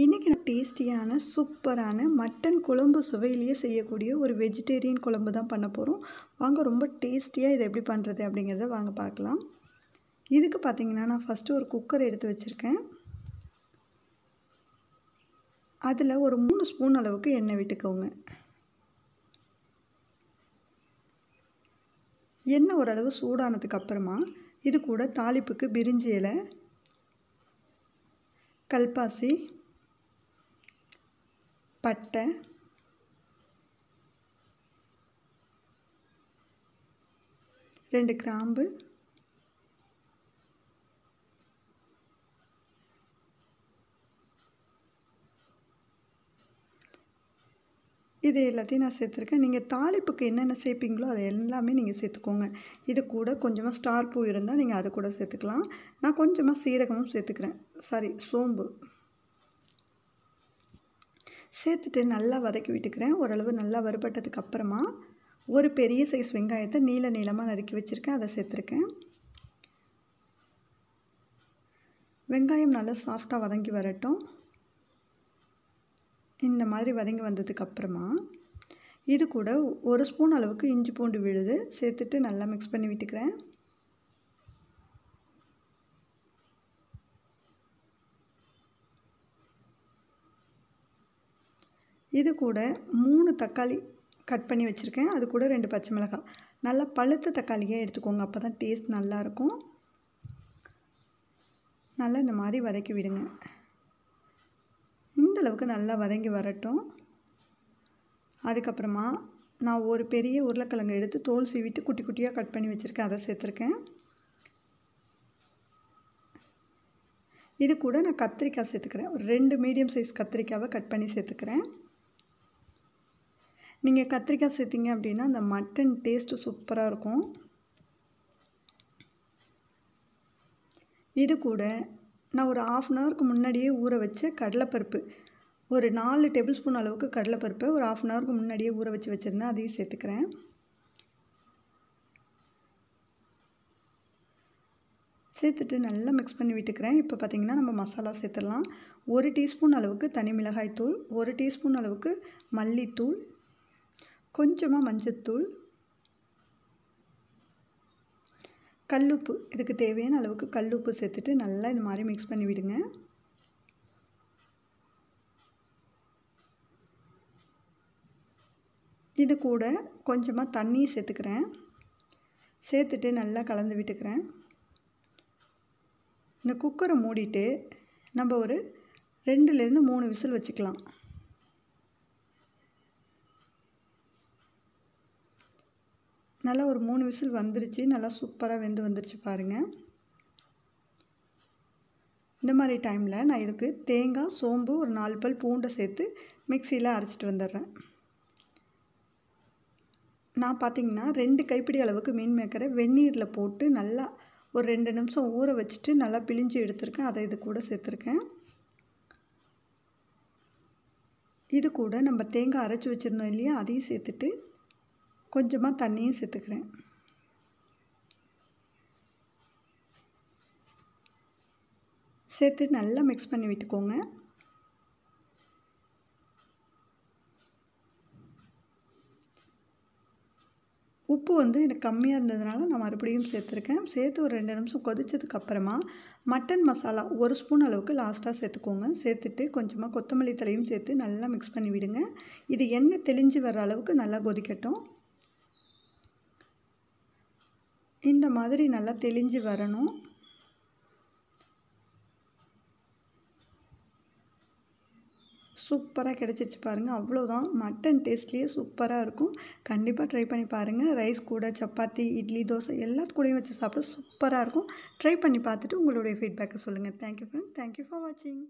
இன்றைக்கி நான் டேஸ்டியான சூப்பரான மட்டன் குழம்பு சுவையிலேயே செய்யக்கூடிய ஒரு வெஜிடேரியன் குழம்பு தான் பண்ண போகிறோம் வாங்க ரொம்ப டேஸ்டியாக இதை எப்படி பண்ணுறது அப்படிங்கிறத வாங்க பார்க்கலாம் இதுக்கு பார்த்திங்கன்னா நான் ஃபஸ்ட்டு ஒரு குக்கர் எடுத்து வச்சுருக்கேன் அதில் ஒரு மூணு ஸ்பூன் அளவுக்கு எண்ணெய் விட்டுக்கோங்க எண்ணெய் ஓரளவு சூடானதுக்கு அப்புறமா இது கூட தாளிப்புக்கு பிரிஞ்சி இலை கல்பாசி பட்டை ரெண்டு கிராம்பு இது எல்லாத்தையும் நான் சேர்த்துருக்கேன் நீங்கள் தாளிப்புக்கு என்னென்ன சேர்ப்பீங்களோ அது எல்லாமே நீங்கள் சேர்த்துக்கோங்க இது கூட கொஞ்சமாக ஸ்டார் பூ இருந்தால் நீங்கள் அது கூட சேர்த்துக்கலாம் நான் கொஞ்சமாக சீரகமும் சேர்த்துக்கிறேன் சாரி சோம்பு சேர்த்துட்டு நல்லா வதக்கி விட்டுக்கிறேன் ஓரளவு நல்லா வறுபட்டதுக்கு அப்புறமா ஒரு பெரிய சைஸ் வெங்காயத்தை நீள நீளமாக நறுக்கி வச்சுருக்கேன் அதை சேர்த்துருக்கேன் வெங்காயம் நல்லா சாஃப்டாக வதங்கி வரட்டும் இந்த மாதிரி வதங்கி வந்ததுக்கப்புறமா இது கூட ஒரு ஸ்பூன் அளவுக்கு இஞ்சி பூண்டு விழுது சேர்த்துட்டு நல்லா மிக்ஸ் பண்ணி விட்டுக்கிறேன் இது கூட மூணு தக்காளி கட் பண்ணி வச்சுருக்கேன் அது கூட ரெண்டு பச்சை மிளகாய் நல்லா பழுத்த தக்காளியாக எடுத்துக்கோங்க அப்போ தான் டேஸ்ட் நல்லாயிருக்கும் நல்லா இந்த மாதிரி வதக்கி விடுங்க இந்தளவுக்கு நல்லா வதங்கி வரட்டும் அதுக்கப்புறமா நான் ஒரு பெரிய உருளைக்கிழங்கு எடுத்து தோல் சீவிட்டு குட்டி குட்டியாக கட் பண்ணி வச்சுருக்கேன் அதை சேர்த்துருக்கேன் இது கூட நான் கத்திரிக்காய் சேர்த்துக்கிறேன் ஒரு ரெண்டு மீடியம் சைஸ் கத்திரிக்காவை கட் பண்ணி சேர்த்துக்கிறேன் நீங்கள் கத்திரிக்காய் சேர்த்திங்க அப்படின்னா அந்த மட்டன் டேஸ்ட்டு சூப்பராக இருக்கும் இது கூட நான் ஒரு ஆஃப் அன் ஹவருக்கு முன்னாடியே ஊற வச்ச கடலைப்பருப்பு ஒரு நாலு டேபிள் ஸ்பூன் அளவுக்கு கடலைப்பருப்பு ஒரு ஆஃப் அன் ஹவருக்கு முன்னாடியே ஊற வச்சு வச்சுருந்தேன் அதையும் சேர்த்துக்கிறேன் சேர்த்துட்டு நல்லா மிக்ஸ் பண்ணி விட்டுக்கிறேன் இப்போ பார்த்திங்கன்னா நம்ம மசாலா சேர்த்துடலாம் ஒரு டீஸ்பூன் அளவுக்கு தனி மிளகாய் தூள் ஒரு டீஸ்பூன் அளவுக்கு மல்லித்தூள் கொஞ்சமாக மஞ்சத்தூள் கல்லுப்பு இதுக்கு தேவையான அளவுக்கு கல்லுப்பு சேர்த்துட்டு நல்லா இந்த மாதிரி மிக்ஸ் பண்ணி விடுங்க இது கூட கொஞ்சமாக தண்ணியை சேர்த்துக்கிறேன் சேர்த்துட்டு நல்லா கலந்து விட்டுக்கிறேன் இந்த குக்கரை மூடிட்டு நம்ம ஒரு ரெண்டுலேருந்து மூணு விசில் வச்சுக்கலாம் நல்லா ஒரு மூணு விசில் வந்துருச்சு நல்லா சூப்பராக வெந்து வந்துருச்சு பாருங்கள் இந்த மாதிரி டைமில் நான் இதுக்கு தேங்காய் சோம்பு ஒரு நாலு பல் பூண்டை சேர்த்து மிக்சியில் அரைச்சிட்டு வந்துடுறேன் நான் பார்த்தீங்கன்னா ரெண்டு கைப்பிடி அளவுக்கு மீன் மேக்கரை வெந்நீரில் போட்டு நல்லா ஒரு ரெண்டு நிமிஷம் ஊற வச்சுட்டு நல்லா பிழிஞ்சு எடுத்திருக்கேன் அதை இது கூட சேர்த்துருக்கேன் இது கூட நம்ம தேங்காய் அரைச்சி வச்சுருந்தோம் இல்லையா அதையும் சேர்த்துட்டு கொஞ்சமாக தண்ணியும் சேர்த்துக்கிறேன் சேர்த்து நல்லா மிக்ஸ் பண்ணி விட்டுக்கோங்க உப்பு வந்து எனக்கு கம்மியாக இருந்ததுனால நான் மறுபடியும் சேர்த்துருக்கேன் சேர்த்து ஒரு ரெண்டு நிமிஷம் கொதித்ததுக்கு அப்புறமா மட்டன் மசாலா ஒரு ஸ்பூன் அளவுக்கு லாஸ்ட்டாக சேர்த்துக்கோங்க சேர்த்துட்டு கொஞ்சமாக கொத்தமல்லி தலையும் சேர்த்து நல்லா மிக்ஸ் பண்ணி விடுங்க இது எண்ணெய் தெளிஞ்சு வர அளவுக்கு நல்லா கொதிக்கட்டும் இந்த மாதிரி நல்லா தெளிஞ்சு வரணும் சூப்பராக கிடச்சிருச்சு பாருங்கள் அவ்வளோதான் மட்டன் டேஸ்ட்லேயே சூப்பராக இருக்கும் கண்டிப்பாக ட்ரை பண்ணி பாருங்கள் ரைஸ் கூட சப்பாத்தி இட்லி தோசை எல்லாத்து கூடயும் வச்சு சாப்பிட சூப்பராக இருக்கும் ட்ரை பண்ணி பார்த்துட்டு உங்களுடைய ஃபீட்பேக்கை சொல்லுங்கள் தேங்க்யூ ஃப்ரெண்ட் தேங்க்யூ ஃபார் வாட்சிங்